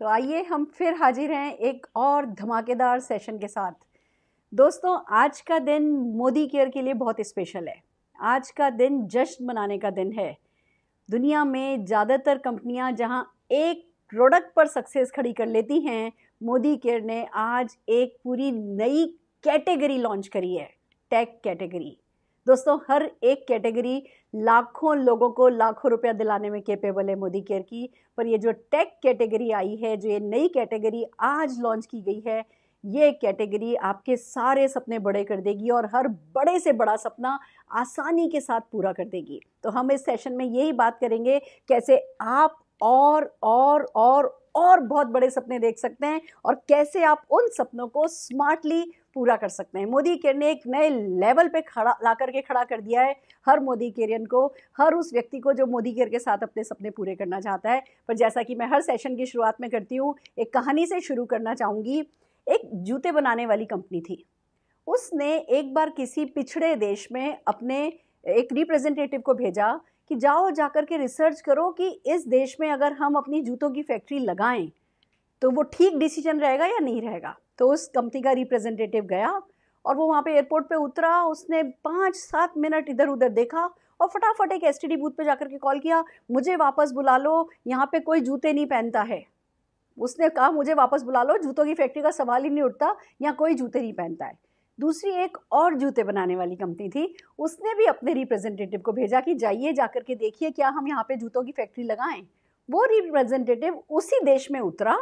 तो आइए हम फिर हाजिर हैं एक और धमाकेदार सेशन के साथ दोस्तों आज का दिन मोदी केयर के लिए बहुत स्पेशल है आज का दिन जश्न मनाने का दिन है दुनिया में ज़्यादातर कंपनियां जहां एक प्रोडक्ट पर सक्सेस खड़ी कर लेती हैं मोदी केयर ने आज एक पूरी नई कैटेगरी लॉन्च करी है टेक कैटेगरी दोस्तों हर एक कैटेगरी लाखों लोगों को लाखों रुपया दिलाने में केपेबल है मोदी केयर की पर ये जो टेक कैटेगरी आई है जो ये नई कैटेगरी आज लॉन्च की गई है ये कैटेगरी आपके सारे सपने बड़े कर देगी और हर बड़े से बड़ा सपना आसानी के साथ पूरा कर देगी तो हम इस सेशन में यही बात करेंगे कैसे आप और और और और बहुत बड़े सपने देख सकते हैं और कैसे आप उन सपनों को स्मार्टली पूरा कर सकते हैं मोदी केयर ने एक नए लेवल पे खड़ा ला करके खड़ा कर दिया है हर मोदी केयरियन को हर उस व्यक्ति को जो मोदी केयर के साथ अपने सपने पूरे करना चाहता है पर जैसा कि मैं हर सेशन की शुरुआत में करती हूँ एक कहानी से शुरू करना चाहूँगी एक जूते बनाने वाली कंपनी थी उसने एक बार किसी पिछड़े देश में अपने एक रिप्रेजेंटेटिव को भेजा कि जाओ जाकर के रिसर्च करो कि इस देश में अगर हम अपनी जूतों की फैक्ट्री लगाएं तो वो ठीक डिसीजन रहेगा या नहीं रहेगा तो उस कंपनी का रिप्रेजेंटेटिव गया और वो वहाँ पे एयरपोर्ट पे उतरा उसने पाँच सात मिनट इधर उधर देखा और फटाफट एक एस बूथ पे जाकर के कॉल किया मुझे वापस बुला लो यहाँ पे कोई जूते नहीं पहनता है उसने कहा मुझे वापस बुला लो जूतों की फैक्ट्री का सवाल ही नहीं उठता यहाँ कोई जूते नहीं पहनता है दूसरी एक और जूते बनाने वाली कंपनी थी उसने भी अपने रिप्रेजेंटेटिव को भेजा कि जाइए जाकर के देखिए क्या हम यहाँ पे जूतों की फैक्ट्री लगाएं वो रिप्रेजेंटेटिव उसी देश में उतरा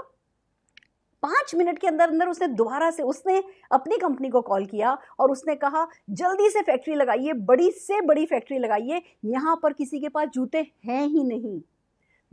पाँच मिनट के अंदर अंदर उसने दोबारा से उसने अपनी कंपनी को कॉल किया और उसने कहा जल्दी से फैक्ट्री लगाइए बड़ी से बड़ी फैक्ट्री लगाइए यहाँ पर किसी के पास जूते हैं ही नहीं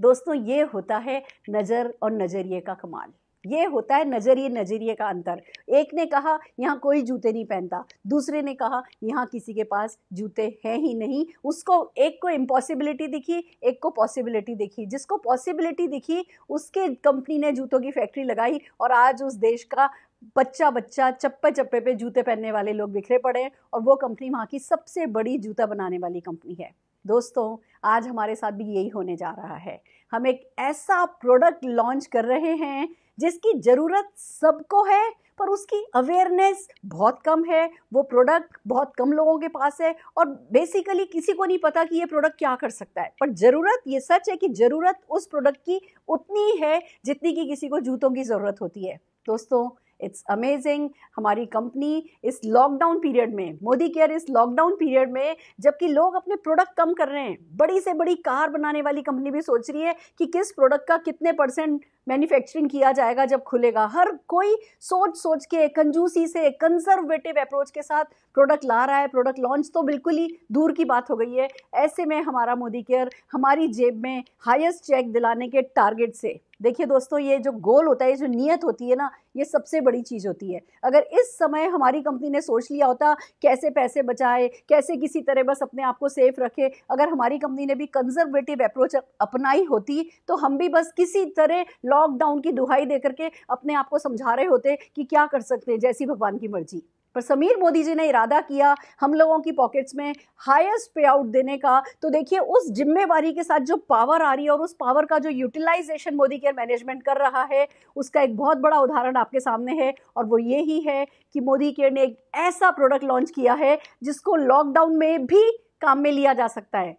दोस्तों ये होता है नज़र और नज़रिए का कमाल ये होता है नज़रिए नज़रिए का अंतर एक ने कहा यहाँ कोई जूते नहीं पहनता दूसरे ने कहा यहाँ किसी के पास जूते हैं ही नहीं उसको एक को इम्पॉसिबिलिटी दिखी एक को पॉसिबिलिटी दिखी जिसको पॉसिबिलिटी दिखी उसके कंपनी ने जूतों की फैक्ट्री लगाई और आज उस देश का बच्चा बच्चा चप्पे चप्पे पे जूते पहनने वाले लोग बिखरे पड़े हैं और वो कंपनी वहाँ की सबसे बड़ी जूता बनाने वाली कंपनी है दोस्तों आज हमारे साथ भी यही होने जा रहा है हम एक ऐसा प्रोडक्ट लॉन्च कर रहे हैं जिसकी ज़रूरत सबको है पर उसकी अवेयरनेस बहुत कम है वो प्रोडक्ट बहुत कम लोगों के पास है और बेसिकली किसी को नहीं पता कि ये प्रोडक्ट क्या कर सकता है पर ज़रूरत ये सच है कि ज़रूरत उस प्रोडक्ट की उतनी है जितनी कि किसी को जूतों की ज़रूरत होती है दोस्तों इट्स अमेजिंग हमारी कंपनी इस लॉकडाउन पीरियड में मोदी केयर इस लॉकडाउन पीरियड में जबकि लोग अपने प्रोडक्ट कम कर रहे हैं बड़ी से बड़ी कार बनाने वाली कंपनी भी सोच रही है कि किस प्रोडक्ट का कितने परसेंट मैन्युफैक्चरिंग किया जाएगा जब खुलेगा हर कोई सोच सोच के कंजूसी से कंजर्वेटिव अप्रोच के साथ प्रोडक्ट ला रहा है प्रोडक्ट लॉन्च तो बिल्कुल ही दूर की बात हो गई है ऐसे में हमारा मोदी केयर हमारी जेब में हाइस्ट चेक दिलाने के टारगेट से देखिए दोस्तों ये जो गोल होता है जो नियत होती है ना ये सबसे बड़ी चीज़ होती है अगर इस समय हमारी कंपनी ने सोच लिया होता कैसे पैसे बचाए कैसे किसी तरह बस अपने आप को सेफ रखे अगर हमारी कंपनी ने भी कंजर्वेटिव अप्रोच अपनाई होती तो हम भी बस किसी तरह लॉकडाउन की दुहाई दे करके अपने आप को समझा रहे होते कि क्या कर सकते हैं जैसी भगवान की मर्जी पर समीर मोदी जी ने इरादा किया हम लोगों की पॉकेट्स में हाईएस्ट पे आउट देने का तो देखिए उस जिम्मेवारी के साथ जो पावर आ रही है और उस पावर का जो यूटिलाइजेशन मोदी केयर मैनेजमेंट कर रहा है उसका एक बहुत बड़ा उदाहरण आपके सामने है और वो ये ही है कि मोदी केयर ने एक ऐसा प्रोडक्ट लॉन्च किया है जिसको लॉकडाउन में भी काम में लिया जा सकता है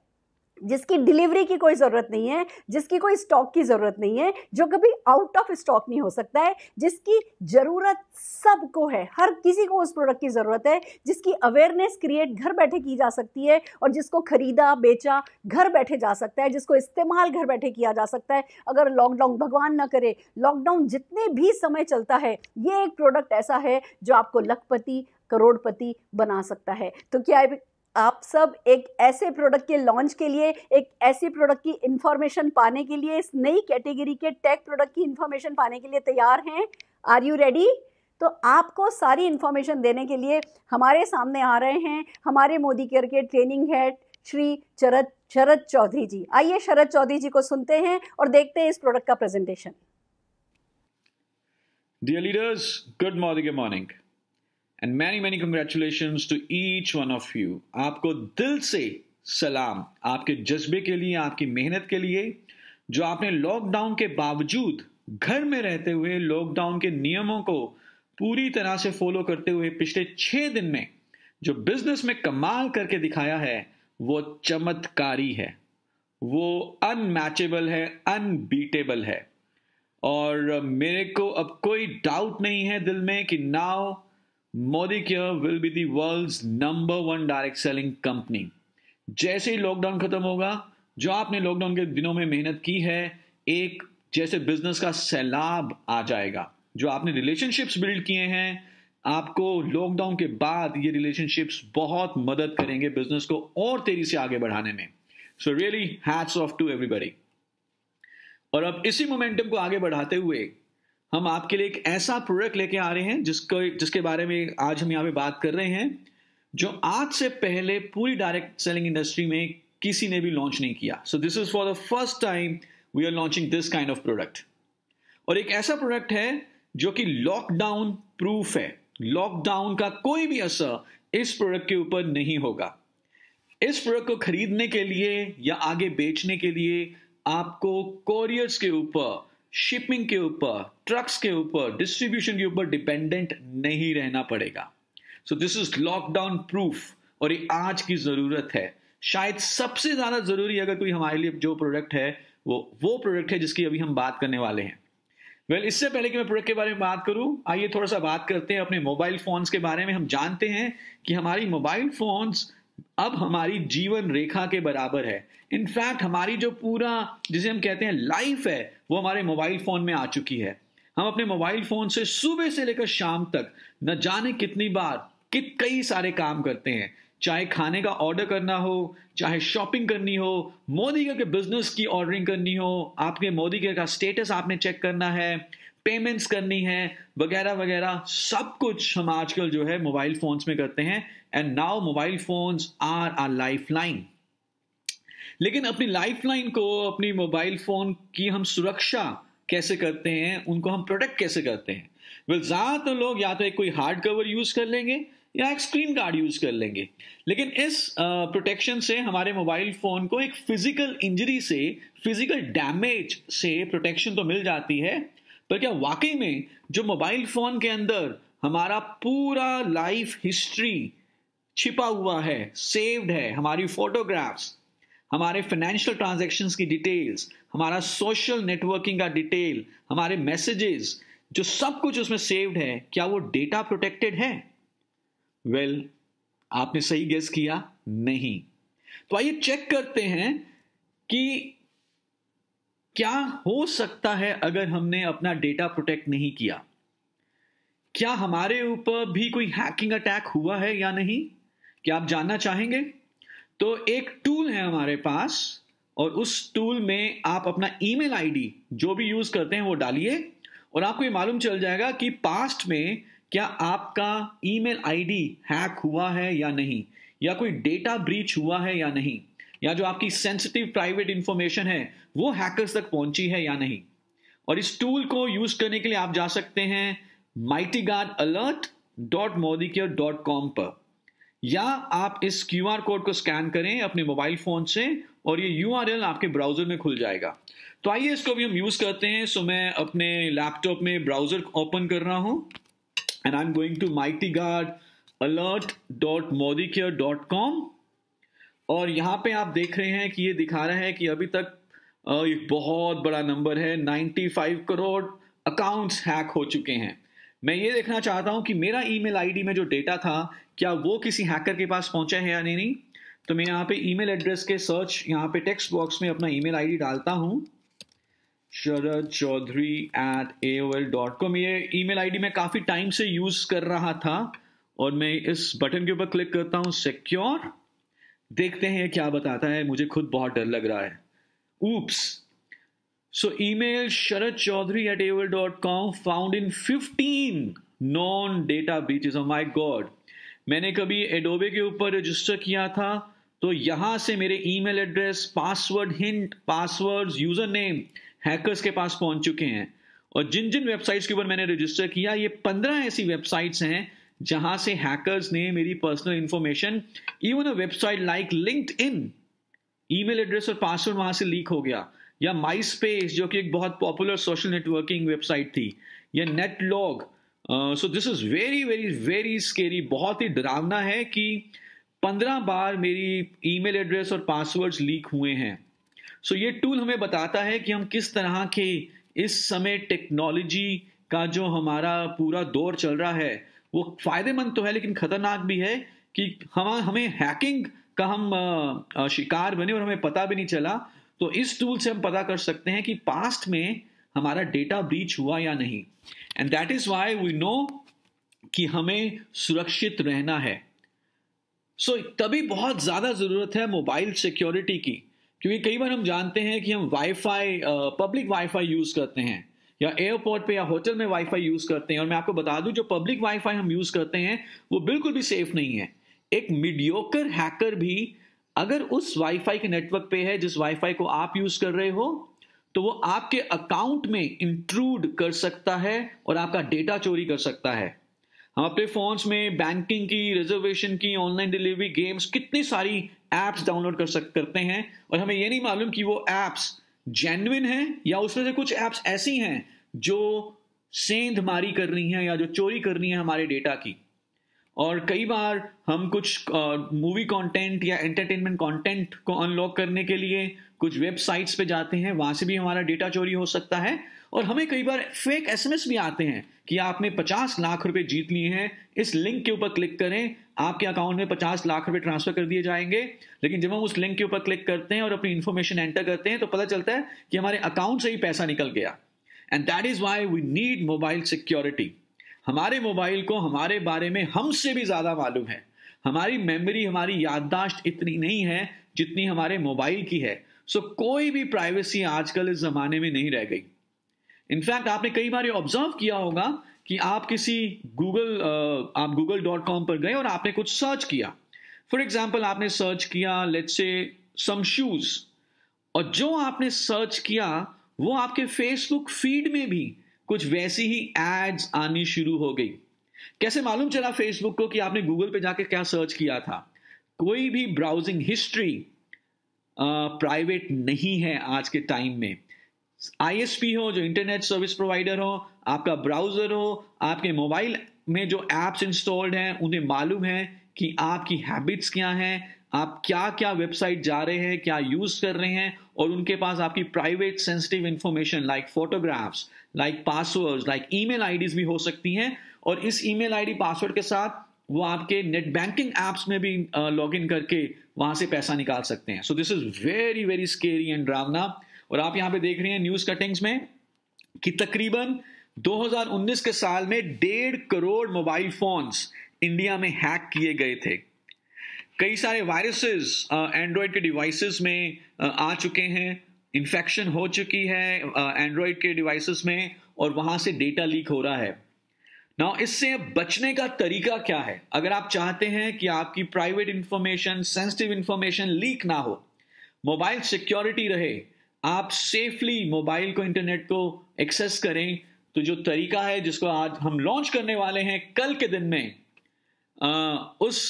जिसकी डिलीवरी की कोई ज़रूरत नहीं है जिसकी कोई स्टॉक की ज़रूरत नहीं है जो कभी आउट ऑफ स्टॉक नहीं हो सकता है जिसकी ज़रूरत सबको है हर किसी को उस प्रोडक्ट की ज़रूरत है जिसकी अवेयरनेस क्रिएट घर बैठे की जा सकती है और जिसको ख़रीदा बेचा घर बैठे जा सकता है जिसको इस्तेमाल घर बैठे किया जा सकता है अगर लॉकडाउन भगवान ना करे लॉकडाउन जितने भी समय चलता है ये एक प्रोडक्ट ऐसा है जो आपको लखपति करोड़पति बना सकता है तो क्या आप सब एक ऐसे प्रोडक्ट के लॉन्च के लिए एक ऐसे प्रोडक्ट की इंफॉर्मेशन पाने के लिए इस नई कैटेगरी के टेक प्रोडक्ट की इंफॉर्मेशन पाने के लिए तैयार हैं आर यू रेडी तो आपको सारी इन्फॉर्मेशन देने के लिए हमारे सामने आ रहे हैं हमारे मोदी केयर के ट्रेनिंग हेड श्री शरद शरद चौधरी जी आइए शरद चौधरी जी को सुनते हैं और देखते हैं इस प्रोडक्ट का presentation dear leaders good morning morning and many many congratulation to each one of you आपको दिल से सलाम आपके जज्बे के लिए आपकी मेहनत के लिए जो आपने लॉकडाउन के बावजूद घर में रहते हुए लॉकडाउन के नियमों को पूरी तरह से फॉलो करते हुए पिछले छह दिन में जो बिजनेस में कमाल करके दिखाया है वो चमत्कारी है वो अनमैचेबल है अनबीटेबल है और मेरे को अब कोई डाउट नहीं है दिल में कि now care will be the world number one direct selling company जैसे ही लॉकडाउन खत्म होगा जो आपने लॉकडाउन के दिनों में मेहनत की है एक जैसे बिजनेस का सैलाब आ जाएगा जो आपने रिलेशनशिप्स बिल्ड किए हैं आपको लॉकडाउन के बाद ये रिलेशनशिप्स बहुत मदद करेंगे बिजनेस को और तेजी से आगे बढ़ाने में so really hats off to everybody और अब इसी मोमेंटम को आगे बढ़ाते हुए हम आपके लिए एक ऐसा प्रोडक्ट लेके आ रहे हैं जिसको जिसके बारे में आज हम यहाँ पे बात कर रहे हैं जो आज से पहले पूरी डायरेक्ट सेलिंग इंडस्ट्री में किसी ने भी लॉन्च नहीं किया so this is for the first time we are launching this kind of product और एक ऐसा प्रोडक्ट है जो कि लॉकडाउन प्रूफ है लॉकडाउन का कोई भी असर इस प्रोडक्ट के ऊपर नहीं होगा इस प्रोडक्ट को खरीदने के लिए या आगे बेचने के लिए आपको कोरियर्स के ऊपर शिपिंग के ऊपर ट्रक्स के ऊपर डिस्ट्रीब्यूशन के ऊपर डिपेंडेंट नहीं रहना पड़ेगा so this is lockdown proof और ये आज की ज़रूरत है शायद सबसे ज़्यादा ज़रूरी अगर कोई हमारे लिए जो प्रोडक्ट है वो वो प्रोडक्ट है जिसकी अभी हम बात करने वाले हैं वेल well, इससे पहले कि मैं प्रोडक्ट के बारे में बात करूं आइए थोड़ा सा बात करते हैं अपने मोबाइल फ़ोन्स के बारे में हम जानते हैं कि हमारी मोबाइल फ़ोन्स अब हमारी जीवन रेखा के बराबर है इनफैक्ट हमारी जो पूरा जिसे हम कहते हैं लाइफ है वो हमारे मोबाइल फोन में आ चुकी है हम अपने मोबाइल फोन से सुबह से लेकर शाम तक न जाने कितनी बार कित कई सारे काम करते हैं चाहे खाने का ऑर्डर करना हो चाहे शॉपिंग करनी हो मोदी के बिजनेस की ऑर्डरिंग करनी हो आपके मोदी के का स्टेटस आपने चेक करना है पेमेंट्स करनी है वगैरह वगैरह सब कुछ हम आजकल जो है मोबाइल फोन्स में करते हैं and now mobile phones are are line लेकिन अपनी लाइफ लाइन को अपनी मोबाइल फोन की हम सुरक्षा कैसे करते हैं उनको हम प्रोटेक्ट कैसे करते हैं वेल ज्यादातर ज़्यादातर लोग या तो एक कोई हार्ड कवर यूज़ कर लेंगे या एक स्क्रीन गार्ड यूज़ कर लेंगे लेकिन इस प्रोटेक्शन से हमारे मोबाइल फ़ोन को एक फिज़िकल इंजरी से फिज़िकल डैमेज से प्रोटेक्शन तो मिल जाती है पर क्या वाकई में जो मोबाइल फ़ोन के अंदर हमारा पूरा लाइफ हिस्ट्री छिपा हुआ है सेव्ड है हमारी फोटोग्राफ्स हमारे फाइनेंशियल ट्रांजेक्शन की डिटेल्स हमारा सोशल नेटवर्किंग का डिटेल हमारे मैसेजेस जो सब कुछ उसमें सेव्ड है क्या वो डेटा प्रोटेक्टेड है वेल well, आपने सही गेस किया नहीं तो आइए चेक करते हैं कि क्या हो सकता है अगर हमने अपना डेटा प्रोटेक्ट नहीं किया क्या हमारे ऊपर भी कोई हैकिंग अटैक हुआ है या नहीं क्या आप जानना चाहेंगे तो एक टूल है हमारे पास और उस टूल में आप अपना ईमेल आईडी जो भी यूज करते हैं वो डालिए और आपको ये मालूम चल जाएगा कि पास्ट में क्या आपका ईमेल आईडी हैक हुआ है या नहीं या कोई डेटा ब्रीच हुआ है या नहीं या जो आपकी सेंसिटिव प्राइवेट इंफॉर्मेशन है वो हैकर्स तक पहुंची है या नहीं और इस टूल को यूज करने के लिए आप जा सकते हैं mighty guard alert dot Modi पर या आप इस क्यू कोड को स्कैन करें अपने मोबाइल फोन से और ये यू आपके ब्राउजर में खुल जाएगा तो आइए इसको भी हम यूज करते हैं सो मैं अपने लैपटॉप में ब्राउजर ओपन कर रहा हूं and I am going to mighty guard alert dot Modicare dot com और यहां पे आप देख रहे हैं कि ये दिखा रहा है कि अभी तक एक बहुत बड़ा नंबर है 95 करोड़ अकाउंट्स हैक हो चुके हैं मैं ये देखना चाहता हूं कि मेरा ईमेल आईडी में जो डेटा था क्या वो किसी हैकर के पास पहुंचा है या नहीं, तो मैं यहाँ पे ईमेल एड्रेस के सर्च यहाँ पे टेक्स्ट बॉक्स में अपना ईमेल आईडी डालता हूँ Sharad Chaudhary at A L dot com ये ई मेल मैं काफ़ी टाइम से यूज़ कर रहा था और मैं इस बटन के ऊपर क्लिक करता हूँ सिक्योर देखते हैं क्या बताता है मुझे खुद बहुत डर लग रहा है oops So email sharatchaudhary at aol.com found in 15 non-data breaches. Oh my God. मैंने कभी एडोबे के ऊपर रजिस्टर किया था तो यहां से मेरे email address password hint passwords user name hackers के पास पहुंच चुके हैं और जिन जिन वेबसाइट्स के ऊपर मैंने रजिस्टर किया ये पंद्रह ऐसी वेबसाइट्स हैं जहां से हैकर्स ने मेरी personal information even a website like LinkedIn email address और पासवर्ड वहां से लीक हो गया या माई स्पेस जो कि एक बहुत पॉपुलर सोशल नेटवर्किंग वेबसाइट थी या net log so this is very very very scary बहुत ही डरावना है कि पंद्रह बार मेरी ईमेल एड्रेस और पासवर्ड्स लीक हुए हैं सो so, ये टूल हमें बताता है कि हम किस तरह के इस समय टेक्नोलॉजी का जो हमारा पूरा दौर चल रहा है वो फायदेमंद तो है लेकिन खतरनाक भी है कि हम हमें हैकिंग का हम शिकार बने और हमें पता भी नहीं चला तो इस टूल से हम पता कर सकते हैं कि पास्ट में हमारा डेटा ब्रीच हुआ या नहीं and that is why we know कि हमें सुरक्षित रहना है सो so, तभी बहुत ज़्यादा ज़रूरत है मोबाइल सिक्योरिटी की क्योंकि कई बार हम जानते हैं कि हम वाईफाई पब्लिक वाईफाई यूज़ करते हैं या एयरपोर्ट पे या होटल में वाईफाई यूज़ करते हैं और मैं आपको बता दूं जो पब्लिक वाईफाई हम यूज़ करते हैं वो बिल्कुल भी सेफ नहीं है एक मीडियोकर हैकर भी अगर उस वाईफाई के नेटवर्क पे है जिस वाईफाई को आप यूज कर रहे हो तो वो आपके अकाउंट में इंट्रूड कर सकता है और आपका डेटा चोरी कर सकता है हम अपने फोन्स में बैंकिंग की रिजर्वेशन की ऑनलाइन डिलीवरी गेम्स कितनी सारी ऐप्स डाउनलोड कर सक करते हैं और हमें ये नहीं मालूम कि वो ऐप्स जेन्युन हैं या उसमें से कुछ ऐप्स ऐसी हैं जो सेंध मारी कर रही हैं या जो चोरी कर रही हैं हमारे डेटा की और कई बार हम कुछ मूवी कंटेंट या एंटरटेनमेंट कंटेंट को अनलॉक करने के लिए कुछ वेबसाइट्स पे जाते हैं वहां से भी हमारा डेटा चोरी हो सकता है और हमें कई बार फेक एसएमएस भी आते हैं कि आपने 50 लाख रुपए जीत लिए हैं इस लिंक के ऊपर क्लिक करें आपके अकाउंट में 50 लाख रुपए ट्रांसफर कर दिए जाएंगे लेकिन जब हम उस लिंक के ऊपर क्लिक करते हैं और अपनी इन्फॉर्मेशन एंटर करते हैं तो पता चलता है कि हमारे अकाउंट से ही पैसा निकल गया and that is why we need mobile security हमारे मोबाइल को हमारे बारे में हमसे भी ज़्यादा मालूम है हमारी मेमोरी हमारी याददाश्त इतनी नहीं है जितनी हमारे मोबाइल की है सो so, कोई भी प्राइवेसी आजकल इस ज़माने में नहीं रह गई इनफैक्ट आपने कई बार ऑब्जर्व किया होगा कि आप किसी गूगल uh, आप गूगल डॉट कॉम पर गए और आपने कुछ सर्च किया फॉर एग्जाम्पल आपने सर्च किया लेट से सम शूज और जो आपने सर्च किया वो आपके फेसबुक फीड में भी कुछ वैसी ही एड्स आनी शुरू हो गई कैसे मालूम चला फेसबुक को कि आपने गूगल पे जाके क्या सर्च किया था कोई भी ब्राउजिंग हिस्ट्री प्राइवेट नहीं है आज के टाइम में आईएसपी हो जो इंटरनेट सर्विस प्रोवाइडर हो आपका ब्राउजर हो आपके मोबाइल में जो एप्स इंस्टॉल्ड हैं उन्हें मालूम है कि आपकी हैबिट्स क्या हैं आप क्या क्या वेबसाइट जा रहे हैं क्या यूज कर रहे हैं और उनके पास आपकी private sensitive information like photographs like password like email भी हो सकती हैं और इस ई मेल पासवर्ड के साथ वो आपके नेट बैंकिंग एप्स में भी लॉग इन करके वहां से पैसा निकाल सकते हैं so this is very very scary and ड्रावना और आप यहाँ पे देख रहे हैं न्यूज कटिंग्स में कि तकरीबन 2019 के साल में डेढ़ करोड़ मोबाइल फोन्स इंडिया में हैक किए गए थे कई सारे वायरसेस एंड्रॉयड uh, के डिवाइसेस में uh, आ चुके हैं इन्फेक्शन हो चुकी है एंड्रॉयड uh, के डिवाइसेस में और वहां से डेटा लीक हो रहा है ना इससे बचने का तरीका क्या है अगर आप चाहते हैं कि आपकी private information sensitive information leak ना हो मोबाइल सिक्योरिटी रहे आप सेफली मोबाइल को इंटरनेट को एक्सेस करें तो जो तरीका है जिसको आज हम लॉन्च करने वाले हैं कल के दिन में आ, उस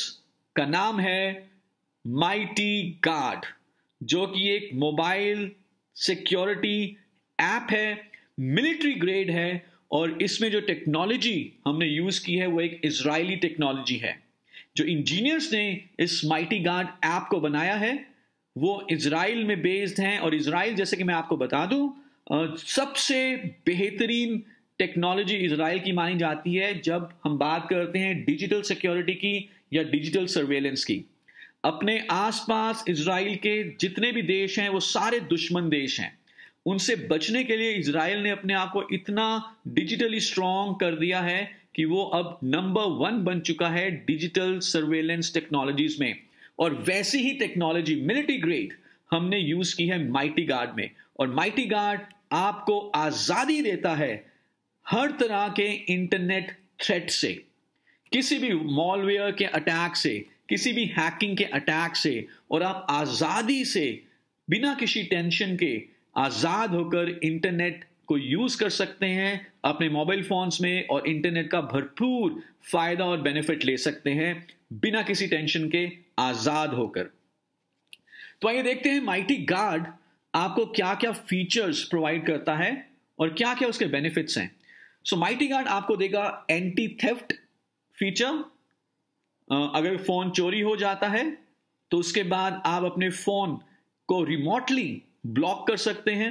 का नाम है माइटी गार्ड जो कि एक मोबाइल सिक्योरिटी ऐप है मिलिट्री ग्रेड है और इसमें जो टेक्नोलॉजी हमने यूज़ की है वो एक इसराइली टेक्नोलॉजी है जो इंजीनियर्स ने इस माइटी गार्ड ऐप को बनाया है वो इसराइल में बेस्ड हैं और इसराइल जैसे कि मैं आपको बता दूं सबसे बेहतरीन टेक्नोलॉजी इसराइल की मानी जाती है जब हम बात करते हैं डिजिटल सिक्योरिटी की या डिजिटल सर्वेलेंस की अपने आसपास इसराइल के जितने भी देश हैं वो सारे दुश्मन देश हैं उनसे बचने के लिए इसराइल ने अपने आप को इतना डिजिटली स्ट्रांग कर दिया है कि वो अब नंबर वन बन चुका है डिजिटल सर्वेलेंस टेक्नोलॉजीज में और वैसी ही टेक्नोलॉजी मिलिट्री ग्रेड हमने यूज की है माइटी गार्ड में और माइटी गार्ड आपको आजादी देता है हर तरह के इंटरनेट थ्रेट से किसी भी मॉलवेयर के अटैक से किसी भी हैकिंग के अटैक से और आप आज़ादी से बिना किसी टेंशन के आज़ाद होकर इंटरनेट को यूज़ कर सकते हैं अपने मोबाइल फोन्स में और इंटरनेट का भरपूर फ़ायदा और बेनिफिट ले सकते हैं बिना किसी टेंशन के आज़ाद होकर तो आइए देखते हैं माइटी गार्ड आपको क्या क्या फीचर्स प्रोवाइड करता है और क्या क्या उसके बेनिफिट्स हैं सो माइटी गार्ड आपको देगा एंटी थेफ्ट फीचर uh, अगर फोन चोरी हो जाता है तो उसके बाद आप अपने फोन को रिमोटली ब्लॉक कर सकते हैं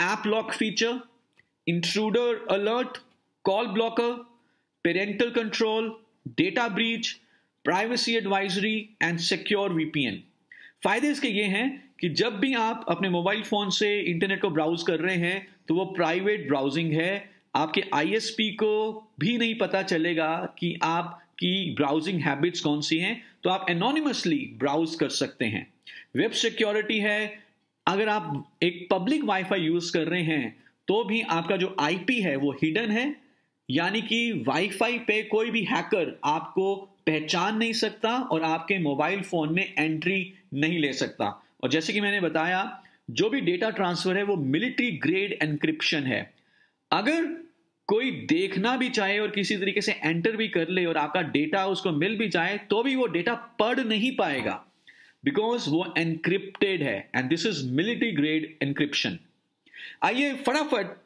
app lock feature intruder alert call blocker parental control data breach privacy advisory and secure VPN फायदे इसके ये हैं कि जब भी आप अपने मोबाइल फोन से इंटरनेट को ब्राउज कर रहे हैं तो वो प्राइवेट ब्राउजिंग है आपके आईएसपी को भी नहीं पता चलेगा कि आप की ब्राउजिंग हैबिट्स कौन सी हैं तो आप एनोनिमसली ब्राउज कर सकते हैं वेब सिक्योरिटी है अगर आप एक पब्लिक वाईफाई यूज कर रहे हैं तो भी आपका जो आईपी है वो हिडन है यानी कि वाईफाई पे कोई भी हैकर आपको पहचान नहीं सकता और आपके मोबाइल फोन में एंट्री नहीं ले सकता और जैसे कि मैंने बताया जो भी डेटा ट्रांसफर है वो मिलिट्री ग्रेड एनक्रिप्शन है अगर कोई देखना भी चाहे और किसी तरीके से एंटर भी कर ले और आपका डेटा उसको मिल भी जाए तो भी वो डेटा पढ़ नहीं पाएगा बिकॉज वो एनक्रिप्टेड है and this is military grade encryption आइए फटाफट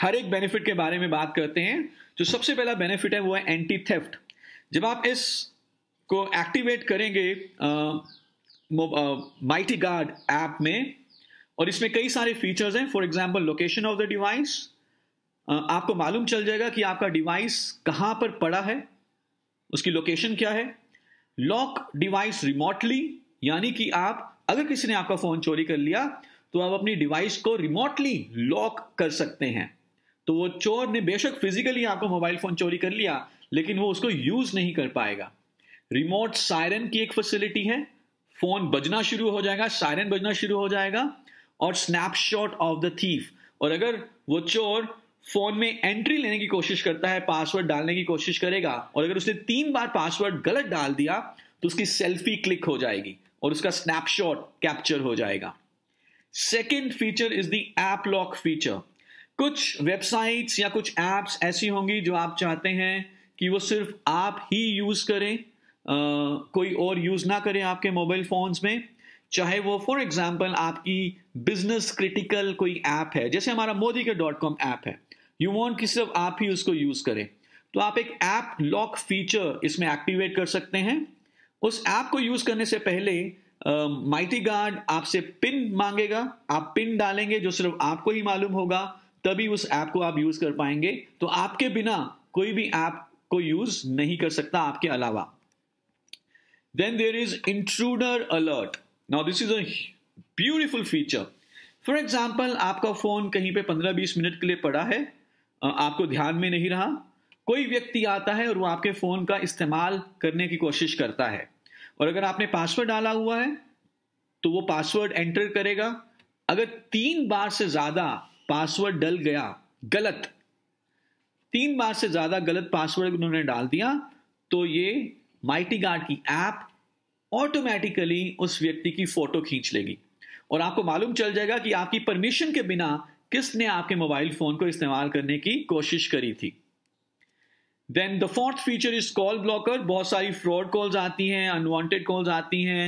हर एक बेनिफिट के बारे में बात करते हैं जो सबसे पहला बेनिफिट है वो है एंटी थेफ्ट जब आप इस को एक्टिवेट करेंगे माइटी गार्ड ऐप में और इसमें कई सारे फीचर्स हैं for example location of the device आपको मालूम चल जाएगा कि आपका डिवाइस कहां पर पड़ा है उसकी लोकेशन क्या है लॉक डिवाइस रिमोटली यानी कि आप अगर किसी ने आपका फोन चोरी कर लिया तो आप अपनी डिवाइस को रिमोटली लॉक कर सकते हैं तो वो चोर ने बेशक फिजिकली आपका मोबाइल फोन चोरी कर लिया लेकिन वो उसको यूज नहीं कर पाएगा रिमोट सायरन की एक फैसिलिटी है फोन बजना शुरू हो जाएगा सायरन बजना शुरू हो जाएगा और स्नैपशॉट ऑफ द थीफ और अगर वो चोर फोन में एंट्री लेने की कोशिश करता है पासवर्ड डालने की कोशिश करेगा और अगर उसने तीन बार पासवर्ड गलत डाल दिया तो उसकी सेल्फी क्लिक हो जाएगी और उसका स्नैपशॉट कैप्चर हो जाएगा second feature is the app lock feature कुछ वेबसाइट्स या कुछ ऐप्स ऐसी होंगी जो आप चाहते हैं कि वो सिर्फ आप ही यूज करें आ, कोई और यूज ना करें आपके मोबाइल फोन्स में चाहे वो फॉर एग्जाम्पल आपकी बिजनेस क्रिटिकल कोई ऐप है जैसे हमारा Modicare dot com app है यू वॉन्ट कि सिर्फ आप ही उसको यूज करें तो आप एक ऐप लॉक फीचर इसमें एक्टिवेट कर सकते हैं उस ऐप को यूज करने से पहले माइटी uh, गार्ड आपसे पिन मांगेगा आप पिन डालेंगे जो सिर्फ आपको ही मालूम होगा तभी उस ऐप को आप यूज कर पाएंगे तो आपके बिना कोई भी ऐप को यूज नहीं कर सकता आपके अलावा then there is intruder alert now this is a beautiful feature for example आपका फ़ोन कहीं पे 15-20 मिनट के लिए पड़ा है आपको ध्यान में नहीं रहा कोई व्यक्ति आता है और वो आपके फ़ोन का इस्तेमाल करने की कोशिश करता है और अगर आपने पासवर्ड डाला हुआ है तो वो पासवर्ड एंटर करेगा अगर तीन बार से ज़्यादा पासवर्ड डल गया गलत तीन बार से ज़्यादा गलत पासवर्ड उन्होंने डाल दिया तो ये माइटी गार्ड की ऐप ऑटोमेटिकली उस व्यक्ति की फ़ोटो खींच लेगी और आपको मालूम चल जाएगा कि आपकी परमिशन के बिना किसने आपके मोबाइल फोन को इस्तेमाल करने की कोशिश करी थी then the fourth feature is call blocker बहुत सारी फ्रॉड कॉल्स आती हैं अनवांटेड कॉल्स आती हैं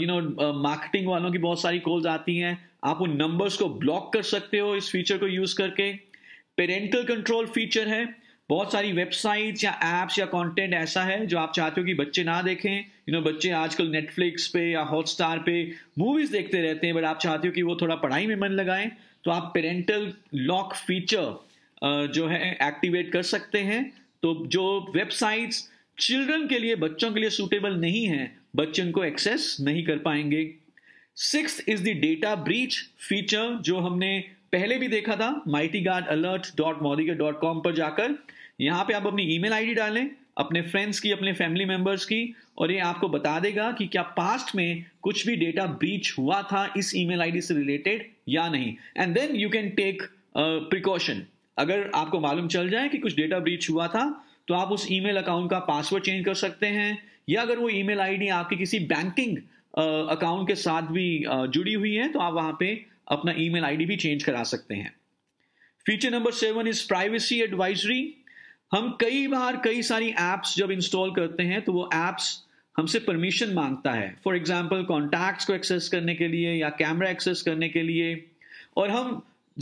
यू नो मार्केटिंग वालों की बहुत सारी कॉल्स आती हैं आप उन नंबर्स को ब्लॉक कर सकते हो इस फीचर को यूज करके पेरेंटल कंट्रोल फीचर है बहुत सारी वेबसाइट्स या एप्स या कंटेंट ऐसा है जो आप चाहते हो कि बच्चे ना देखें यू नो बच्चे आजकल नेटफ्लिक्स पे या हॉटस्टार पे मूवीज देखते रहते हैं बट आप चाहते हो कि वो थोड़ा पढ़ाई में मन लगाए तो आप पेरेंटल लॉक फीचर जो है एक्टिवेट कर सकते हैं तो जो वेबसाइट्स चिल्ड्रन के लिए बच्चों के लिए सूटेबल नहीं है बच्चे उनको एक्सेस नहीं कर पाएंगे six is the data breach feature जो हमने पहले भी देखा था mighty guard alert dot Modi dot com पर जाकर यहां पे आप अपनी ईमेल आईडी डालें अपने फ्रेंड्स की अपने फैमिली मेंबर्स की और ये आपको बता देगा कि क्या पास्ट में कुछ भी डेटा ब्रीच हुआ था इस ईमेल आईडी से रिलेटेड या नहीं and then you can take precaution अगर आपको मालूम चल जाए कि कुछ डेटा ब्रीच हुआ था तो आप उस ईमेल अकाउंट का पासवर्ड चेंज कर सकते हैं या अगर वो ईमेल आईडी आपके किसी बैंकिंग अकाउंट uh, के साथ भी uh, जुड़ी हुई है तो आप वहां पे अपना ईमेल आईडी भी चेंज करा सकते हैं feature number seven is privacy advisory हम कई बार कई सारी एप्स जब इंस्टॉल करते हैं तो वो एप्स हमसे परमिशन मांगता है फॉर एग्जाम्पल कॉन्टैक्ट्स को एक्सेस करने के लिए या कैमरा एक्सेस करने के लिए और हम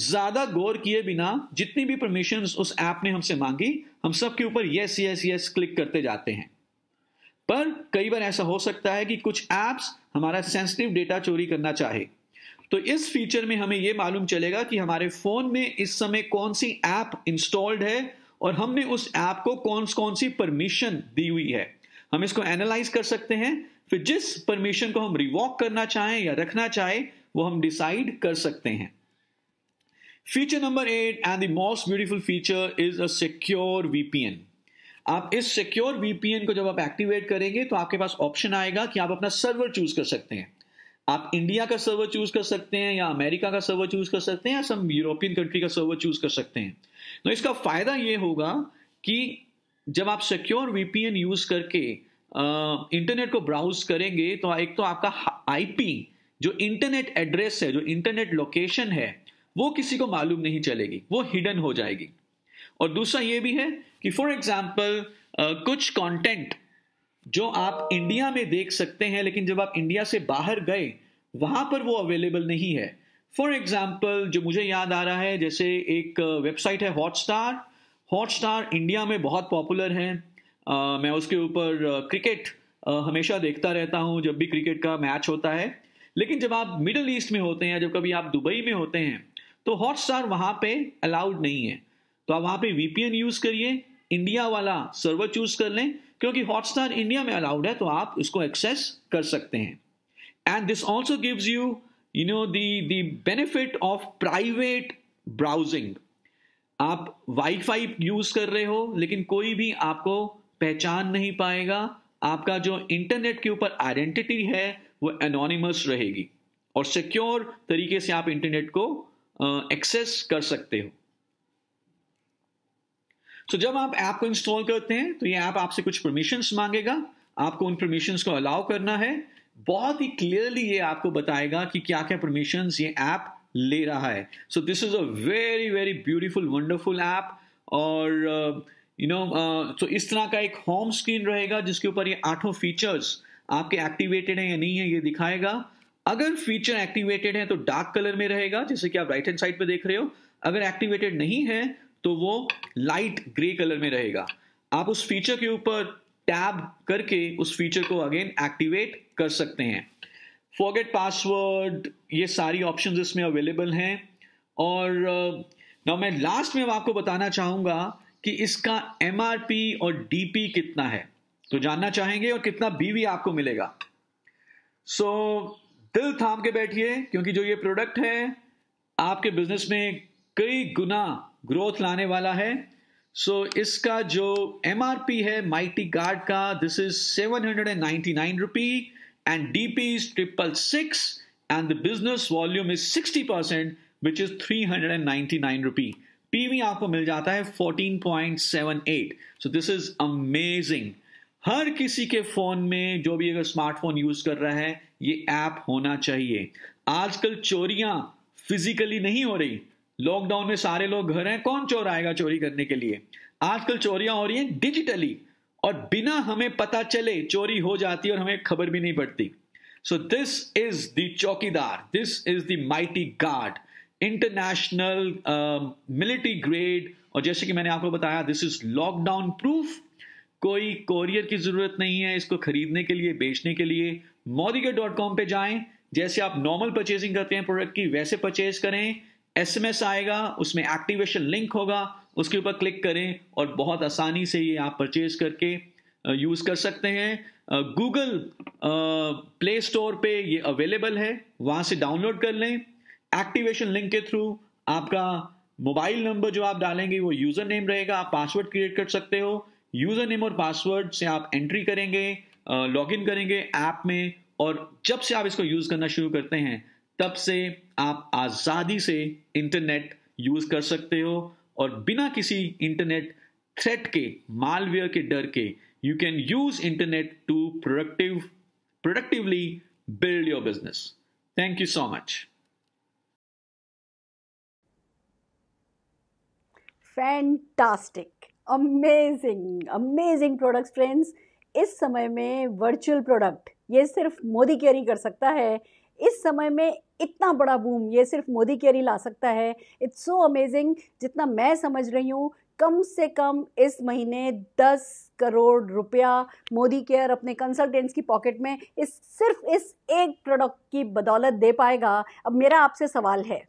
ज़्यादा गौर किए बिना जितनी भी परमिशन उस ऐप ने हमसे मांगी हम सब के ऊपर यस यस यस क्लिक करते जाते हैं पर कई बार ऐसा हो सकता है कि कुछ ऐप्स हमारा सेंसिटिव डेटा चोरी करना चाहे तो इस फीचर में हमें यह मालूम चलेगा कि हमारे फ़ोन में इस समय कौन सी ऐप इंस्टॉल्ड है और हमने उस ऐप को कौन कौन सी परमिशन दी हुई है हम इसको एनालाइज कर सकते हैं फिर जिस परमिशन को हम रिवॉक करना चाहें या रखना चाहें वो हम डिसाइड कर सकते हैं feature number eight and the most beautiful feature is a secure VPN आप इस सिक्योर वीपीएन को जब आप एक्टिवेट करेंगे तो आपके पास ऑप्शन आएगा कि आप अपना सर्वर चूज कर सकते हैं आप इंडिया का सर्वर चूज कर सकते हैं या अमेरिका का सर्वर चूज कर सकते हैं या सम यूरोपियन कंट्री का सर्वर चूज कर सकते हैं तो इसका फायदा ये होगा कि जब आप सिक्योर वीपीएन यूज करके इंटरनेट को ब्राउज करेंगे तो एक तो आपका आईपी जो इंटरनेट एड्रेस है जो इंटरनेट लोकेशन है वो किसी को मालूम नहीं चलेगी वो हिडन हो जाएगी और दूसरा ये भी है कि फॉर एग्जाम्पल कुछ कॉन्टेंट जो आप इंडिया में देख सकते हैं लेकिन जब आप इंडिया से बाहर गए वहां पर वो अवेलेबल नहीं है फॉर एग्जाम्पल जो मुझे याद आ रहा है जैसे एक वेबसाइट है हॉटस्टार हॉटस्टार इंडिया में बहुत पॉपुलर है uh, मैं उसके ऊपर क्रिकेट हमेशा देखता रहता हूँ जब भी क्रिकेट का मैच होता है लेकिन जब आप मिडल ईस्ट में होते हैं या जब कभी आप दुबई में होते हैं तो हॉटस्टार वहाँ पे अलाउड नहीं है तो आप वहाँ पे वीपीएन यूज़ करिए इंडिया वाला सर्वर चूज़ कर लें क्योंकि हॉटस्टार इंडिया में अलाउड है तो आप इसको एक्सेस कर सकते हैं and this also gives you you know benefit of private browsing आप वाईफाई यूज कर रहे हो लेकिन कोई भी आपको पहचान नहीं पाएगा आपका जो इंटरनेट के ऊपर आइडेंटिटी है वो एनोनिमस रहेगी और सिक्योर तरीके से आप इंटरनेट को एक्सेस कर सकते हो तो जब आप ऐप को इंस्टॉल करते हैं तो ये ऐप आपसे कुछ परमिशंस मांगेगा आपको उन परमिशन को अलाउ करना है बहुत ही क्लियरली ये आपको बताएगा कि क्या क्या परमिशन ये ऐप ले रहा है so this is a very very beautiful wonderful app और यू uh, नो uh, तो इस तरह का एक होम स्क्रीन रहेगा जिसके ऊपर ये आठों फीचर्स आपके एक्टिवेटेड हैं या नहीं है ये दिखाएगा अगर फीचर एक्टिवेटेड है तो डार्क कलर में रहेगा जैसे कि आप राइट हैंड साइड पे देख रहे हो अगर एक्टिवेटेड नहीं है तो वो लाइट ग्रे कलर में रहेगा आप उस फीचर के ऊपर टैब करके उस फीचर को अगेन एक्टिवेट कर सकते हैं फॉरगेट पासवर्ड ये सारी ऑप्शन इसमें अवेलेबल हैं और ना uh, मैं लास्ट में आपको बताना चाहूंगा कि इसका एम और डी कितना है तो जानना चाहेंगे और कितना बीवी आपको मिलेगा सो so, दिल थाम के बैठिए क्योंकि जो ये प्रोडक्ट है आपके बिजनेस में कई गुना ग्रोथ लाने वाला है सो so, इसका जो एम है माइटी गार्ड का this is seven hundred and ninety nine rupee and D P is triple six and the business volume is sixty percent which is three hundred and ninety nine rupee PV आपको मिल जाता है fourteen point seven eight so this is amazing हर किसी के phone में जो भी अगर स्मार्टफोन यूज कर रहा है ये ऐप होना चाहिए आजकल चोरियां फिजिकली नहीं हो रही लॉकडाउन में सारे लोग घर हैं कौन चोर आएगा चोरी करने के लिए आजकल चोरियां हो रही हैं डिजिटली और बिना हमें पता चले चोरी हो जाती है और हमें खबर भी नहीं पड़ती so this is the chowkidar this is the mighty guard international military grade और जैसे कि मैंने आपको बताया दिस इज लॉकडाउन प्रूफ कोई कोरियर की जरूरत नहीं है इसको खरीदने के लिए बेचने के लिए मोदीगर डॉट कॉम पर जाएं जैसे आप नॉर्मल परचेजिंग करते हैं प्रोडक्ट की वैसे परचेज करें एसएमएस आएगा उसमें एक्टिवेशन लिंक होगा उसके ऊपर क्लिक करें और बहुत आसानी से ये आप परचेज करके यूज़ कर सकते हैं गूगल प्ले स्टोर पे ये अवेलेबल है वहाँ से डाउनलोड कर लें एक्टिवेशन लिंक के थ्रू आपका मोबाइल नंबर जो आप डालेंगे वो यूज़र नेम रहेगा आप पासवर्ड क्रिएट कर सकते हो यूज़र नेम और पासवर्ड से आप एंट्री करेंगे लॉग करेंगे ऐप में और जब से आप इसको यूज़ करना शुरू करते हैं तब से आप आज़ादी से इंटरनेट यूज़ कर सकते हो और बिना किसी इंटरनेट थ्रेट के मालवेयर के डर के you can use internet to productive productively build your business thank you so much fantastic amazing amazing products friends इस समय में वर्चुअल प्रोडक्ट ये सिर्फ मोदी कैरी कर सकता है इस समय में इतना बड़ा बूम ये सिर्फ मोदी केयर ही ला सकता है इट्स सो अमेजिंग जितना मैं समझ रही हूँ कम से कम इस महीने दस करोड़ रुपया मोदी केयर अपने कंसल्टेंट्स की पॉकेट में इस सिर्फ इस एक प्रोडक्ट की बदौलत दे पाएगा अब मेरा आपसे सवाल है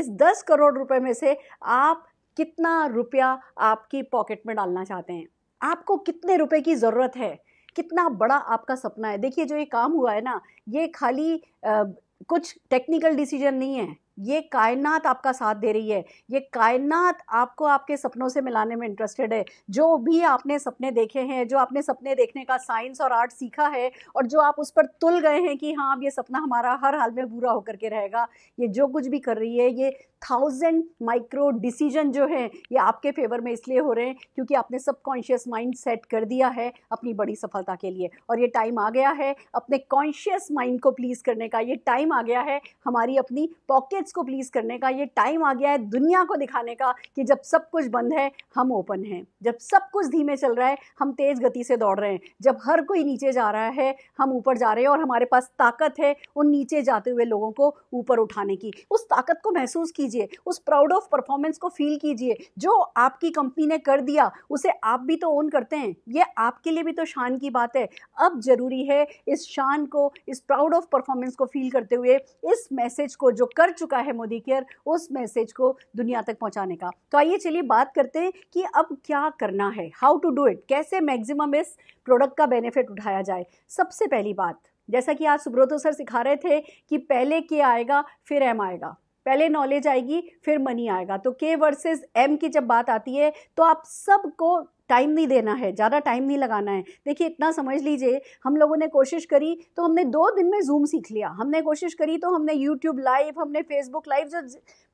इस दस करोड़ रुपए में से आप कितना रुपया आपकी पॉकेट में डालना चाहते हैं आपको कितने रुपए की ज़रूरत है कितना बड़ा आपका सपना है देखिए जो ये काम हुआ है ना ये खाली आ, कुछ टेक्निकल डिसीजन नहीं है ये कायनात आपका साथ दे रही है ये कायनात आपको आपके सपनों से मिलाने में इंटरेस्टेड है जो भी आपने सपने देखे हैं जो आपने सपने देखने का साइंस और आर्ट सीखा है और जो आप उस पर तुल गए हैं कि हाँ अब ये सपना हमारा हर हाल में पूरा होकर के रहेगा ये जो कुछ भी कर रही है ये थाउजेंड माइक्रो डिसीजन जो है ये आपके फेवर में इसलिए हो रहे हैं क्योंकि आपने सबकॉन्शियस माइंड सेट कर दिया है अपनी बड़ी सफलता के लिए और ये टाइम आ गया है अपने कॉन्शियस माइंड को प्लीज़ करने का ये टाइम आ गया है हमारी अपनी पॉकेट ऑडियंस को प्लीज़ करने का ये टाइम आ गया है दुनिया को दिखाने का कि जब सब कुछ बंद है हम ओपन हैं जब सब कुछ धीमे चल रहा है हम तेज़ गति से दौड़ रहे हैं जब हर कोई नीचे जा रहा है हम ऊपर जा रहे हैं और हमारे पास ताकत है उन नीचे जाते हुए लोगों को ऊपर उठाने की उस ताकत को महसूस कीजिए उस प्राउड ऑफ परफॉर्मेंस को फील कीजिए जो आपकी कंपनी ने कर दिया उसे आप भी तो ओन करते हैं ये आपके लिए भी तो शान की बात है अब ज़रूरी है इस शान को इस प्राउड ऑफ परफॉर्मेंस को फील करते हुए इस मैसेज को जो कर चुका रहा है मोदी केयर उस मैसेज को दुनिया तक पहुंचाने का तो आइए चलिए बात करते हैं कि अब क्या करना है हाउ टू डू इट कैसे मैक्सिमम इस प्रोडक्ट का बेनिफिट उठाया जाए सबसे पहली बात जैसा कि आज सुब्रतो सर सिखा रहे थे कि पहले के आएगा फिर एम आएगा पहले नॉलेज आएगी फिर मनी आएगा तो के वर्सेस एम की जब बात आती है तो आप सबको टाइम नहीं देना है ज़्यादा टाइम नहीं लगाना है देखिए इतना समझ लीजिए हम लोगों ने कोशिश करी तो हमने दो दिन में जूम सीख लिया हमने कोशिश करी तो हमने यूट्यूब लाइव हमने फेसबुक लाइव जो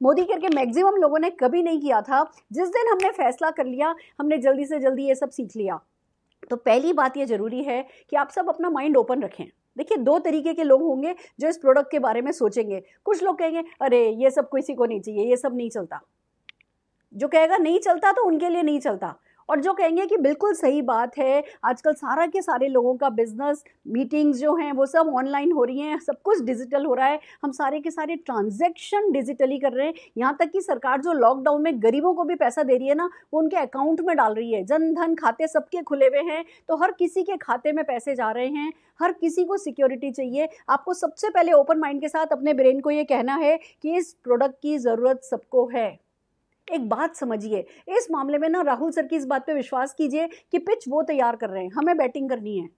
मोदी करके मैक्सिमम लोगों ने कभी नहीं किया था जिस दिन हमने फैसला कर लिया हमने जल्दी से जल्दी ये सब सीख लिया तो पहली बात ये ज़रूरी है कि आप सब अपना माइंड ओपन रखें देखिए दो तरीके के लोग होंगे जो इस प्रोडक्ट के बारे में सोचेंगे कुछ लोग कहेंगे अरे ये सब किसी को नहीं चाहिए ये सब नहीं चलता जो कहेगा नहीं चलता तो उनके लिए नहीं चलता और जो कहेंगे कि बिल्कुल सही बात है आजकल सारा के सारे लोगों का बिजनेस मीटिंग्स जो हैं वो सब ऑनलाइन हो रही हैं सब कुछ डिजिटल हो रहा है हम सारे के सारे ट्रांजेक्शन डिजिटली कर रहे हैं यहाँ तक कि सरकार जो लॉकडाउन में गरीबों को भी पैसा दे रही है ना वो उनके अकाउंट में डाल रही है जन धन खाते सबके खुले हुए हैं तो हर किसी के खाते में पैसे जा रहे हैं हर किसी को सिक्योरिटी चाहिए आपको सबसे पहले ओपन माइंड के साथ अपने ब्रेन को ये कहना है कि इस प्रोडक्ट की ज़रूरत सबको है एक बात समझिए इस मामले में ना राहुल सर की इस बात पे विश्वास कीजिए कि पिच वो तैयार कर रहे हैं हमें बैटिंग करनी है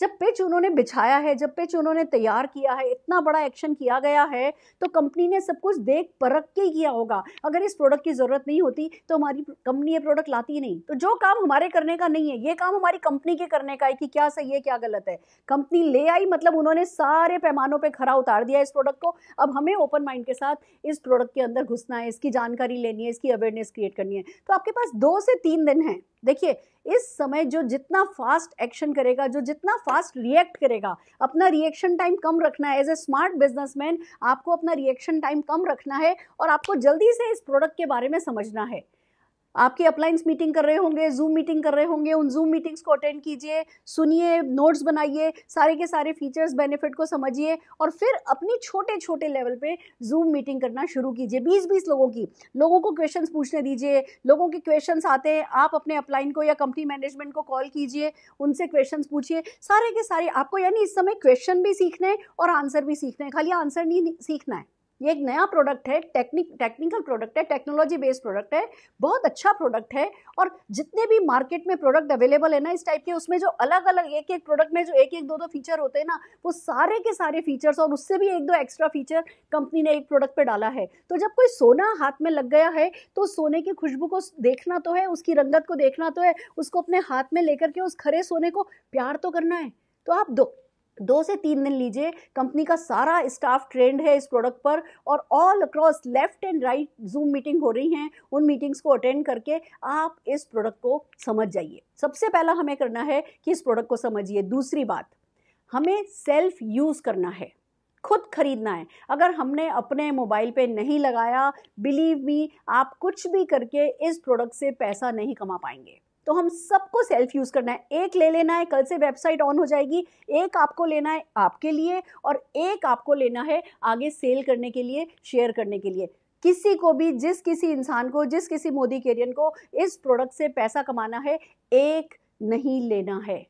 जब पिच उन्होंने बिछाया है जब पिच उन्होंने तैयार किया है इतना बड़ा एक्शन किया गया है तो कंपनी ने सब कुछ देख परख के किया होगा अगर इस प्रोडक्ट की ज़रूरत नहीं होती तो हमारी कंपनी ये प्रोडक्ट लाती नहीं तो जो काम हमारे करने का नहीं है ये काम हमारी कंपनी के करने का है कि क्या सही है क्या गलत है कंपनी ले आई मतलब उन्होंने सारे पैमानों पर खरा उतार दिया इस प्रोडक्ट को अब हमें ओपन माइंड के साथ इस प्रोडक्ट के अंदर घुसना है इसकी जानकारी लेनी है इसकी अवेयरनेस क्रिएट करनी है तो आपके पास दो से तीन दिन है देखिए इस समय जो जितना फास्ट एक्शन करेगा जो जितना फास्ट रिएक्ट करेगा अपना रिएक्शन टाइम कम रखना है एज ए स्मार्ट बिजनेसमैन आपको अपना रिएक्शन टाइम कम रखना है और आपको जल्दी से इस प्रोडक्ट के बारे में समझना है आपकी अपलाइंस मीटिंग कर रहे होंगे जूम मीटिंग कर रहे होंगे उन जूम मीटिंग्स को अटेंड कीजिए सुनिए नोट्स बनाइए सारे के सारे फीचर्स बेनिफिट को समझिए और फिर अपनी छोटे छोटे लेवल पे जूम मीटिंग करना शुरू कीजिए बीस बीस लोगों की लोगों को क्वेश्चन पूछने दीजिए लोगों के क्वेश्चन आते हैं आप अपने अपलाइन को या कंपनी मैनेजमेंट को कॉल कीजिए उनसे क्वेश्चन पूछिए सारे के सारे आपको यानी इस समय क्वेश्चन भी सीखना है और आंसर भी सीखना है खाली आंसर नहीं सीखना है ये एक नया प्रोडक्ट है टेक्निक टेक्निकल प्रोडक्ट है टेक्नोलॉजी बेस्ड प्रोडक्ट है बहुत अच्छा प्रोडक्ट है और जितने भी मार्केट में प्रोडक्ट अवेलेबल है ना इस टाइप के उसमें जो अलग अलग एक एक प्रोडक्ट में जो एक एक दो दो फीचर होते हैं ना वो सारे के सारे फीचर्स और उससे भी एक दो एक्स्ट्रा फीचर कंपनी ने एक प्रोडक्ट पर डाला है तो जब कोई सोना हाथ में लग गया है तो सोने की खुशबू को देखना तो है उसकी रंगत को देखना तो है उसको अपने हाथ में लेकर के उस खरे सोने को प्यार तो करना है तो आप दो दो से तीन दिन लीजिए कंपनी का सारा स्टाफ ट्रेंड है इस प्रोडक्ट पर और all across left and right Zoom meeting हो रही हैं उन मीटिंग्स को अटेंड करके आप इस प्रोडक्ट को समझ जाइए सबसे पहला हमें करना है कि इस प्रोडक्ट को समझिए दूसरी बात हमें सेल्फ यूज़ करना है खुद खरीदना है अगर हमने अपने मोबाइल पे नहीं लगाया बिलीव मी आप कुछ भी करके इस प्रोडक्ट से पैसा नहीं कमा पाएंगे तो हम सबको सेल्फ यूज़ करना है एक ले लेना है कल से वेबसाइट ऑन हो जाएगी एक आपको लेना है आपके लिए और एक आपको लेना है आगे सेल करने के लिए शेयर करने के लिए किसी को भी जिस किसी इंसान को जिस किसी मोदी केरियन को इस प्रोडक्ट से पैसा कमाना है एक नहीं लेना है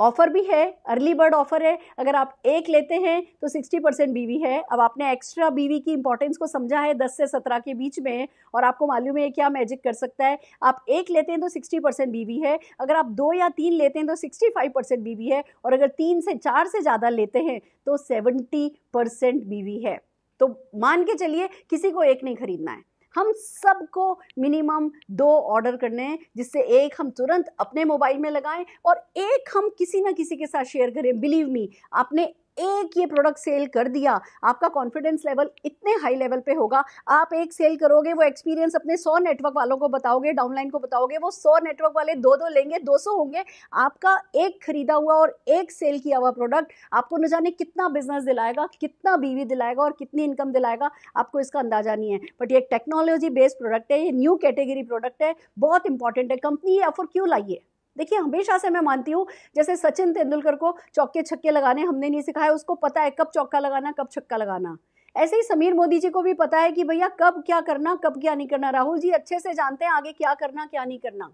ऑफर भी है अर्ली बर्ड ऑफर है अगर आप एक लेते हैं तो 60 परसेंट बीवी है अब आपने एक्स्ट्रा बीवी की इंपॉर्टेंस को समझा है 10 से 17 के बीच में और आपको मालूम है क्या मैजिक कर सकता है आप एक लेते हैं तो 60 परसेंट बीवी है अगर आप दो या तीन लेते हैं तो 65 परसेंट बीवी है और अगर तीन से चार से ज़्यादा लेते हैं तो सेवेंटी परसेंट बीवी है तो मान के चलिए किसी को एक नहीं खरीदना है हम सबको मिनिमम दो ऑर्डर करने हैं जिससे एक हम तुरंत अपने मोबाइल में लगाएं और एक हम किसी ना किसी के साथ शेयर करें बिलीव मी आपने एक ये प्रोडक्ट सेल कर दिया आपका कॉन्फिडेंस लेवल इतने हाई लेवल पे होगा आप एक सेल करोगे वो एक्सपीरियंस अपने सौ नेटवर्क वालों को बताओगे डाउनलाइन को बताओगे वो सौ नेटवर्क वाले दो दो लेंगे दो सौ होंगे आपका एक खरीदा हुआ और एक सेल किया हुआ प्रोडक्ट आपको न जाने कितना बिजनेस दिलाएगा कितना बीवी दिलाएगा और कितनी इनकम दिलाएगा आपको इसका अंदाजा नहीं है बट ये टेक्नोलॉजी बेस्ड प्रोडक्ट है ये न्यू कैटेगरी प्रोडक्ट है बहुत इंपॉर्टेंट है कंपनी ये ऑफर क्यों लाइए देखिए हमेशा से मैं मानती हूँ जैसे सचिन तेंदुलकर को चौके छक्के लगाने हमने नहीं सिखाया उसको पता है कब चौका लगाना कब छक्का लगाना ऐसे ही समीर मोदी जी को भी पता है कि भैया कब क्या करना कब क्या नहीं करना राहुल जी अच्छे से जानते हैं आगे क्या करना क्या नहीं करना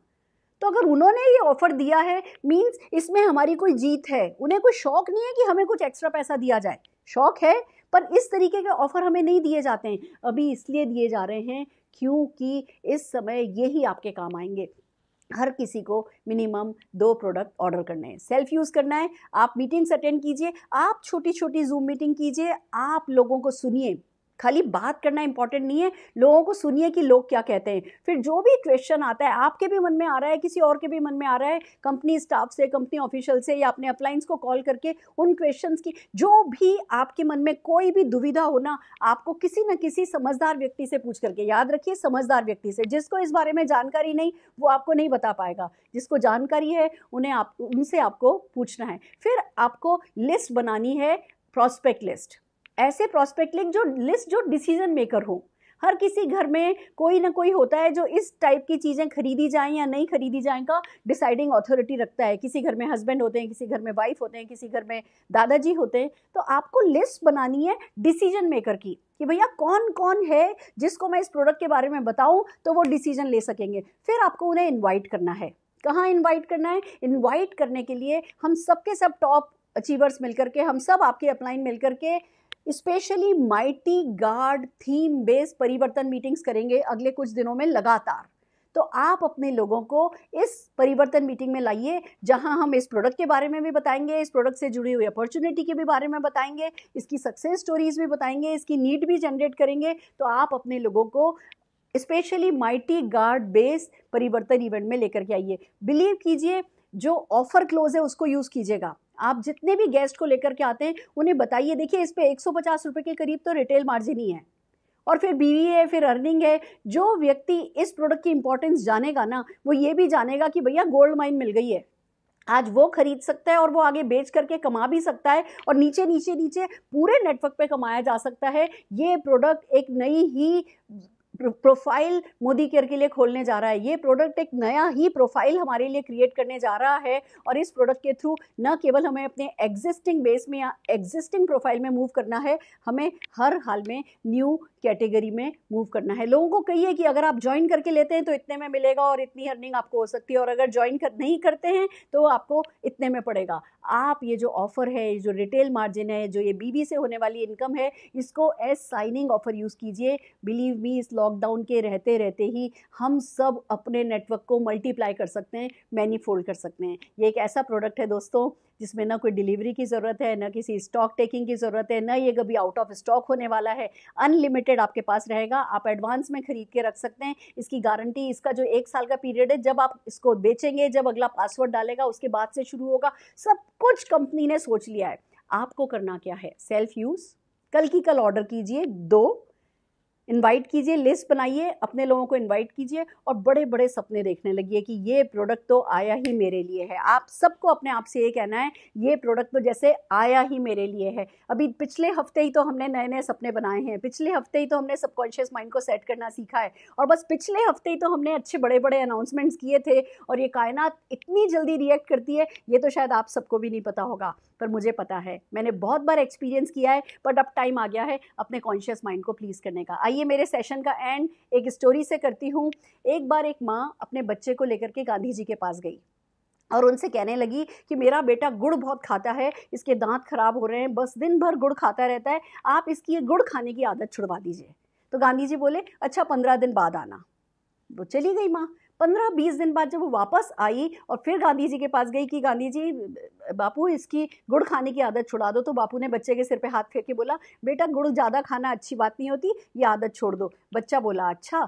तो अगर उन्होंने ये ऑफर दिया है मीन्स इसमें हमारी कोई जीत है उन्हें कोई शौक नहीं है कि हमें कुछ एक्स्ट्रा पैसा दिया जाए शौक है पर इस तरीके के ऑफर हमें नहीं दिए जाते हैं अभी इसलिए दिए जा रहे हैं क्योंकि इस समय यही आपके काम आएंगे हर किसी को मिनिमम दो प्रोडक्ट ऑर्डर करने हैं सेल्फ यूज़ करना है आप मीटिंग्स अटेंड कीजिए आप छोटी छोटी जूम मीटिंग कीजिए आप लोगों को सुनिए खाली बात करना इंपॉर्टेंट नहीं है लोगों को सुनिए कि लोग क्या कहते हैं फिर जो भी क्वेश्चन आता है आपके भी मन में आ रहा है किसी और के भी मन में आ रहा है कंपनी स्टाफ से कंपनी ऑफिशियल से या अपने अप्लाइंस को कॉल करके उन क्वेश्चन की जो भी आपके मन में कोई भी दुविधा होना आपको किसी न किसी समझदार व्यक्ति से पूछ करके याद रखिए समझदार व्यक्ति से जिसको इस बारे में जानकारी नहीं वो आपको नहीं बता पाएगा जिसको जानकारी है उन्हें आप उनसे आपको पूछना है फिर आपको लिस्ट बनानी है प्रॉस्पेक्ट लिस्ट ऐसे प्रॉस्पेक्ट लिंक जो लिस्ट जो डिसीजन मेकर हो हर किसी घर में कोई ना कोई होता है जो इस टाइप की चीज़ें खरीदी जाएं या नहीं खरीदी जाएं का डिसाइडिंग अथॉरिटी रखता है किसी घर में हस्बैंड होते हैं किसी घर में वाइफ होते हैं किसी घर में दादाजी होते हैं तो आपको लिस्ट बनानी है डिसीजन मेकर की कि भैया कौन कौन है जिसको मैं इस प्रोडक्ट के बारे में बताऊं तो वो डिसीजन ले सकेंगे फिर आपको उन्हें इन्वाइट करना है कहाँ इन्वाइट करना है इन्वाइट करने के लिए हम सबके सब टॉप अचीवर्स मिलकर के हम सब आपके अपलाइन मिलकर के specially mighty guard theme based परिवर्तन मीटिंग्स करेंगे अगले कुछ दिनों में लगातार तो आप अपने लोगों को इस परिवर्तन मीटिंग में लाइए जहां हम इस प्रोडक्ट के बारे में भी बताएंगे इस प्रोडक्ट से जुड़ी हुई अपॉर्चुनिटी के भी बारे में बताएंगे इसकी सक्सेस स्टोरीज भी बताएंगे इसकी नीड भी जनरेट करेंगे तो आप अपने लोगों को स्पेशली माइटी गार्ड बेस्ड परिवर्तन इवेंट में लेकर के आइए बिलीव कीजिए जो ऑफर क्लोज है उसको यूज़ कीजिएगा आप जितने भी गेस्ट को लेकर के आते हैं उन्हें बताइए देखिए इस पर एक सौ के करीब तो रिटेल मार्जिन ही है और फिर बीवी है फिर अर्निंग है जो व्यक्ति इस प्रोडक्ट की इंपॉर्टेंस जानेगा ना वो ये भी जानेगा कि भैया गोल्ड माइन मिल गई है आज वो खरीद सकता है और वो आगे बेच करके कमा भी सकता है और नीचे नीचे नीचे पूरे नेटवर्क पे कमाया जा सकता है ये प्रोडक्ट एक नई ही प्रोफाइल मोदी केयर के लिए खोलने जा रहा है ये प्रोडक्ट एक नया ही प्रोफाइल हमारे लिए क्रिएट करने जा रहा है और इस प्रोडक्ट के थ्रू न केवल हमें अपने एग्जिस्टिंग बेस में या एग्जिस्टिंग प्रोफाइल में मूव करना है हमें हर हाल में न्यू कैटेगरी में मूव करना है लोगों को कहिए कि अगर आप ज्वाइन करके लेते हैं तो इतने में मिलेगा और इतनी अर्निंग आपको हो सकती है और अगर ज्वाइन कर नहीं करते हैं तो आपको इतने में पड़ेगा आप ये जो ऑफ़र है ये जो रिटेल मार्जिन है जो ये बीबी से होने वाली इनकम है इसको एज साइनिंग ऑफ़र यूज़ कीजिए बिलीव मी इस लॉकडाउन के रहते रहते ही हम सब अपने नेटवर्क को मल्टीप्लाई कर सकते हैं मैनीफोल्ड कर सकते हैं ये एक ऐसा प्रोडक्ट है दोस्तों जिसमें ना कोई डिलीवरी की ज़रूरत है ना किसी स्टॉक टेकिंग की ज़रूरत है ना ये कभी आउट ऑफ स्टॉक होने वाला है अनलिमिटेड आपके पास रहेगा आप एडवांस में खरीद के रख सकते हैं इसकी गारंटी इसका जो एक साल का पीरियड है जब आप इसको बेचेंगे जब अगला पासवर्ड डालेगा उसके बाद से शुरू होगा सब कुछ कंपनी ने सोच लिया है आपको करना क्या है सेल्फ यूज़ कल की कल ऑर्डर कीजिए दो इनवाइट कीजिए लिस्ट बनाइए अपने लोगों को इनवाइट कीजिए और बड़े बड़े सपने देखने लगिए कि ये प्रोडक्ट तो आया ही मेरे लिए है आप सबको अपने आप से ये कहना है ये प्रोडक्ट तो जैसे आया ही मेरे लिए है अभी पिछले हफ्ते ही तो हमने नए नए सपने बनाए हैं पिछले हफ्ते ही तो हमने सबकॉन्शियस माइंड को सेट करना सीखा है और बस पिछले हफ्ते ही तो हमने अच्छे बड़े बड़े अनाउंसमेंट्स किए थे और ये कायनात इतनी जल्दी रिएक्ट करती है ये तो शायद आप सबको भी नहीं पता होगा पर मुझे पता है मैंने बहुत बार एक्सपीरियंस किया है बट अब टाइम आ गया है अपने कॉन्शियस माइंड को प्लीज़ करने का आइए आइए मेरे सेशन का एंड एक स्टोरी से करती हूँ एक बार एक माँ अपने बच्चे को लेकर के गांधी जी के पास गई और उनसे कहने लगी कि मेरा बेटा गुड़ बहुत खाता है इसके दांत खराब हो रहे हैं बस दिन भर गुड़ खाता रहता है आप इसकी ये गुड़ खाने की आदत छुड़वा दीजिए तो गांधी जी बोले अच्छा पंद्रह दिन बाद आना वो तो चली गई माँ पंद्रह बीस दिन बाद जब वो वापस आई और फिर गांधी जी के पास गई कि गांधी जी बापू इसकी गुड़ खाने की आदत छुड़ा दो तो बापू ने बच्चे के सिर पे हाथ फेंक के बोला बेटा गुड़ ज़्यादा खाना अच्छी बात नहीं होती ये आदत छोड़ दो बच्चा बोला अच्छा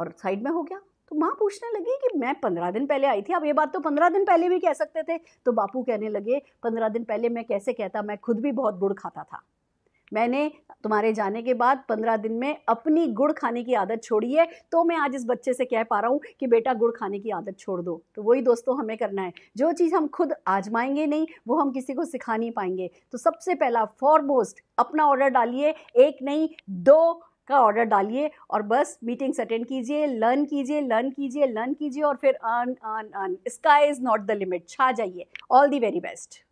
और साइड में हो गया तो माँ पूछने लगी कि मैं पंद्रह दिन पहले आई थी अब ये बात तो पंद्रह दिन पहले भी कह सकते थे तो बापू कहने लगे पंद्रह दिन पहले मैं कैसे कहता मैं खुद भी बहुत गुड़ खाता था मैंने तुम्हारे जाने के बाद पंद्रह दिन में अपनी गुड़ खाने की आदत छोड़ी है तो मैं आज इस बच्चे से कह पा रहा हूँ कि बेटा गुड़ खाने की आदत छोड़ दो तो वही दोस्तों हमें करना है जो चीज़ हम खुद आजमाएंगे नहीं वो हम किसी को सिखा नहीं पाएंगे तो सबसे पहला फॉरमोस्ट अपना ऑर्डर डालिए एक नहीं दो का ऑर्डर डालिए और बस मीटिंग्स अटेंड कीजिए लर्न कीजिए लर्न कीजिए लर्न कीजिए और फिर earn earn earn sky is not the limit छा जाइए ऑल दी वेरी बेस्ट